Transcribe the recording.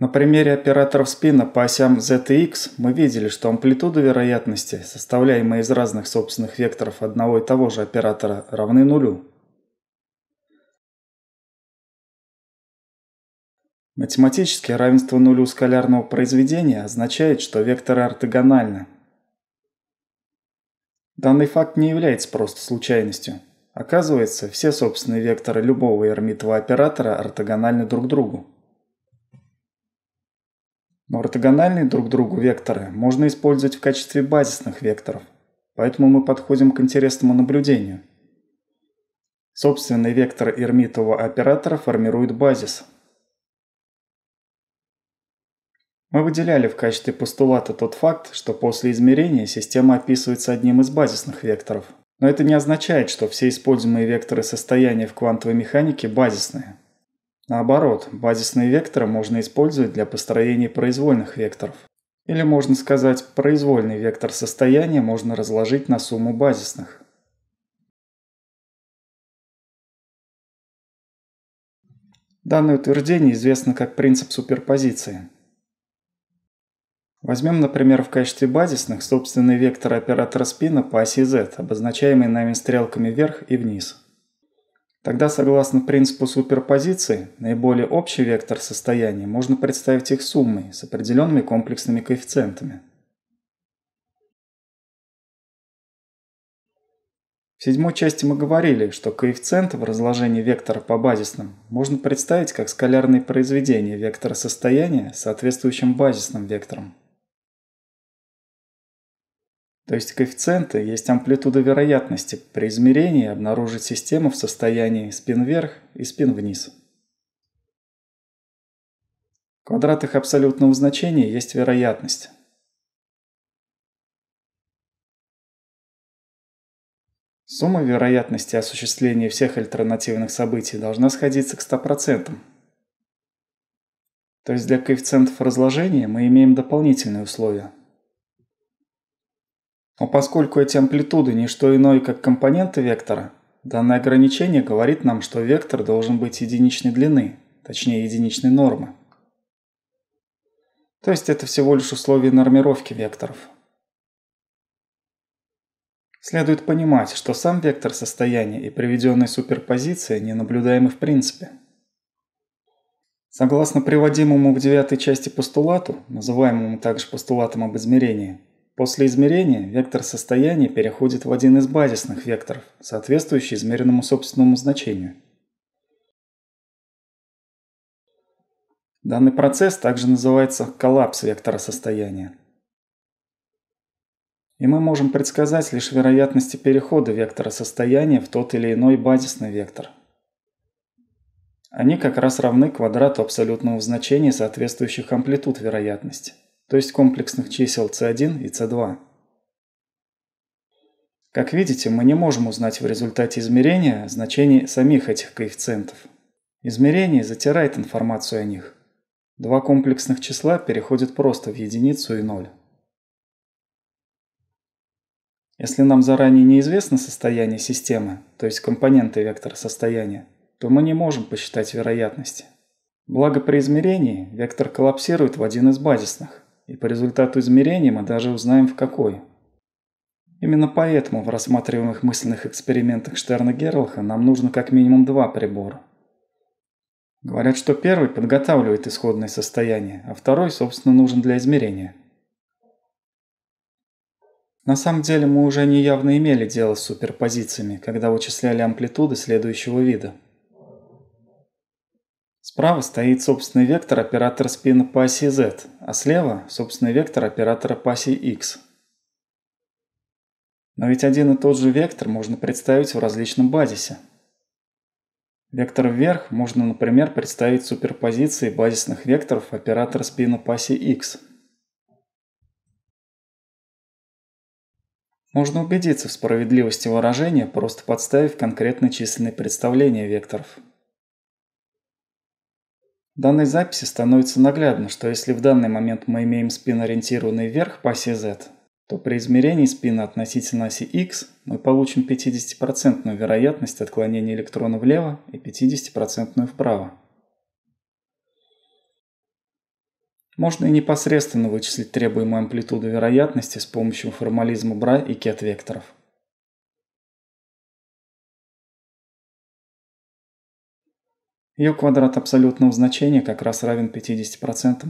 На примере операторов спина по осям z и x мы видели, что амплитуды вероятности, составляемые из разных собственных векторов одного и того же оператора, равны нулю. Математически равенство нулю скалярного произведения означает, что векторы ортогональны. Данный факт не является просто случайностью. Оказывается, все собственные векторы любого эрмитового оператора ортогональны друг другу. Но ортогональные друг другу векторы можно использовать в качестве базисных векторов, поэтому мы подходим к интересному наблюдению. Собственный вектор эрмитового оператора формирует базис. Мы выделяли в качестве постулата тот факт, что после измерения система описывается одним из базисных векторов. Но это не означает, что все используемые векторы состояния в квантовой механике базисные. Наоборот, базисные векторы можно использовать для построения произвольных векторов. Или можно сказать, произвольный вектор состояния можно разложить на сумму базисных. Данное утверждение известно как принцип суперпозиции. Возьмем, например, в качестве базисных собственный вектор оператора спина по оси z, обозначаемый нами стрелками вверх и вниз. Тогда, согласно принципу суперпозиции, наиболее общий вектор состояния можно представить их суммой с определенными комплексными коэффициентами. В седьмой части мы говорили, что коэффициент в разложении вектора по базисным можно представить как скалярные произведения вектора состояния соответствующим базисным векторам. То есть коэффициенты есть амплитуда вероятности при измерении обнаружить систему в состоянии спин вверх и спин вниз. Квадрат их абсолютного значения есть вероятность. Сумма вероятности осуществления всех альтернативных событий должна сходиться к 100%. То есть для коэффициентов разложения мы имеем дополнительные условия – но поскольку эти амплитуды не что иное, как компоненты вектора, данное ограничение говорит нам, что вектор должен быть единичной длины, точнее единичной нормы. То есть это всего лишь условие нормировки векторов. Следует понимать, что сам вектор состояния и приведенная суперпозиция не наблюдаемы в принципе. Согласно приводимому в девятой части постулату, называемому также постулатом об измерении, После измерения вектор состояния переходит в один из базисных векторов, соответствующий измеренному собственному значению. Данный процесс также называется коллапс вектора состояния. И мы можем предсказать лишь вероятности перехода вектора состояния в тот или иной базисный вектор. Они как раз равны квадрату абсолютного значения соответствующих амплитуд вероятности то есть комплексных чисел c1 и c2. Как видите, мы не можем узнать в результате измерения значений самих этих коэффициентов. Измерение затирает информацию о них. Два комплексных числа переходят просто в единицу и ноль. Если нам заранее неизвестно состояние системы, то есть компоненты вектора состояния, то мы не можем посчитать вероятности. Благо при измерении вектор коллапсирует в один из базисных, и по результату измерения мы даже узнаем в какой. Именно поэтому в рассматриваемых мысленных экспериментах Штерна Герлха нам нужно как минимум два прибора. Говорят, что первый подготавливает исходное состояние, а второй, собственно, нужен для измерения. На самом деле мы уже неявно имели дело с суперпозициями, когда вычисляли амплитуды следующего вида – Справа стоит собственный вектор оператора спина по оси Z, а слева – собственный вектор оператора по оси X. Но ведь один и тот же вектор можно представить в различном базисе. Вектор вверх можно, например, представить суперпозицией базисных векторов оператора спина по оси X. Можно убедиться в справедливости выражения, просто подставив конкретное численное представление векторов данной записи становится наглядно, что если в данный момент мы имеем спин, ориентированный вверх по оси Z, то при измерении спина относительно оси X мы получим 50% вероятность отклонения электрона влево и 50% вправо. Можно и непосредственно вычислить требуемую амплитуду вероятности с помощью формализма Бра и кет-векторов. Ее квадрат абсолютного значения как раз равен 50%.